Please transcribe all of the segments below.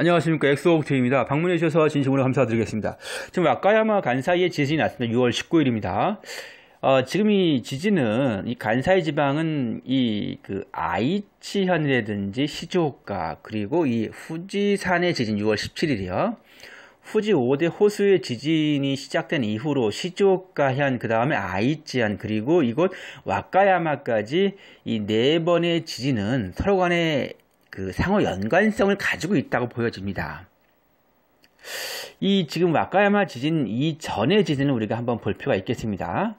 안녕하십니까 엑소옥테입니다. 방문해 주셔서 진심으로 감사드리겠습니다. 지금 와카야마 간사이에 지진이 났습니다. 6월 19일입니다. 어, 지금 이 지진은 이 간사이 지방은 이 그 아이치현이라든지 시조오카 그리고 이 후지산의 지진 6월 17일이요. 후지 5대 호수의 지진이 시작된 이후로 시조오카현그 다음에 아이치현 그리고 이곳 와카야마까지 이 네 번의 지진은 서로 간에 그 상호 연관성을 가지고 있다고 보여집니다. 이 지금 와카야마 지진 이전의 지진을 우리가 한번 볼 필요가 있겠습니다.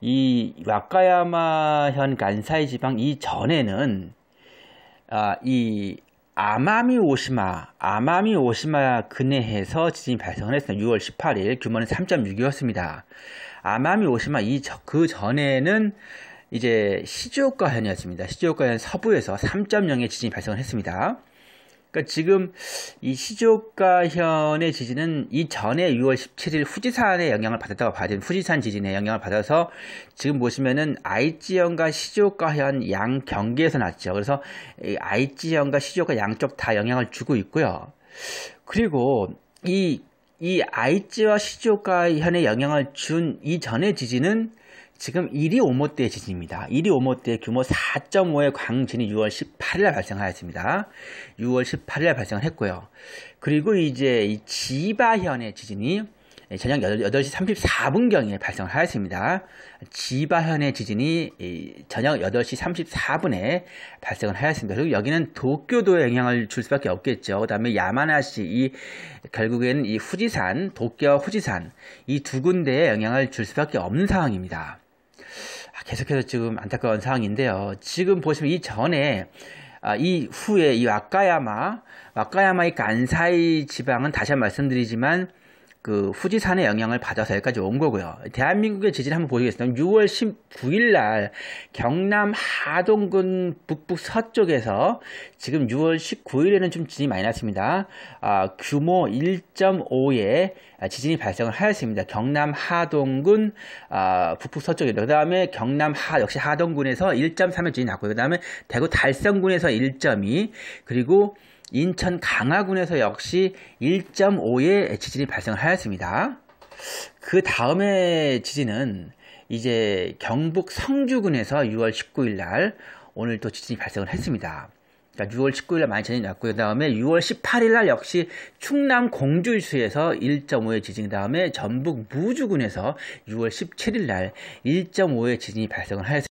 이 와카야마현 간사이 지방 이전에는 아, 이 아마미 오시마, 아마미 오시마 근해에서 지진이 발생을 했습니다. 6월 18일 규모는 3.6이었습니다. 아마미 오시마 이 그 전에는 이제 시즈오카 현이었습니다. 시즈오카 현 서부에서 3.0의 지진이 발생을 했습니다. 그러니까 지금 이 시즈오카 현의 지진은 이전에 6월 17일 후지산의 영향을 받았다고 봐야 되는 후지산 지진의 영향을 받아서 지금 보시면은 아이지현과 시즈오카 현양 경계에서 났죠. 그래서 아이지현과 시즈오카 양쪽 다 영향을 주고 있고요. 그리고 이 이아이즈와시즈오카 현에 영향을 준 이전의 지진은 지금 이리 오모대 지진입니다. 이리 오모대 규모 4.5의 광진이 6월 18일 날 발생하였습니다. 6월 18일 날 발생을 했고요. 그리고 이제 이 지바현의 지진이 예, 저녁 8시 34분경에 발생 하였습니다. 지바현의 지진이 저녁 8시 34분에 발생을 하였습니다. 그리고 여기는 도쿄도 에 영향을 줄 수밖에 없겠죠. 그 다음에 야마나시, 이, 결국엔 이 후지산, 도쿄 후지산, 이 두 군데에 영향을 줄 수밖에 없는 상황입니다. 아, 계속해서 지금 안타까운 상황인데요. 지금 보시면 이 전에 아, 이 후에 이 와카야마, 와카야마의 간사이 지방은 다시 한 번 말씀드리지만 그 후지산의 영향을 받아서 여기까지 온 거고요. 대한민국의 지진 한번 보시겠습니다. 6월 19일 날 경남 하동군 북북 서쪽에서 지금 6월 19일에는 좀 지진이 많이 났습니다. 아, 규모 1.5의 지진이 발생을 하였습니다. 경남 하동군 아, 북북 서쪽에 그 다음에 경남 하 역시 하동군에서 1.3의 지진이 났고요. 그 다음에 대구 달성군에서 1.2 그리고 인천 강화군에서 역시 1.5의 지진이 발생 하였습니다. 그다음에 지진은 이제 경북 성주군에서 6월 19일 날 오늘 또 지진이 발생을 했습니다. 6월 그러니까 19일 날 많이 지진이 났고요. 그 다음에 6월 18일 날 역시 충남 공주시에서 1.5의 지진, 그 다음에 전북 무주군에서 6월 17일 날 1.5의 지진이 발생을 하였습니다.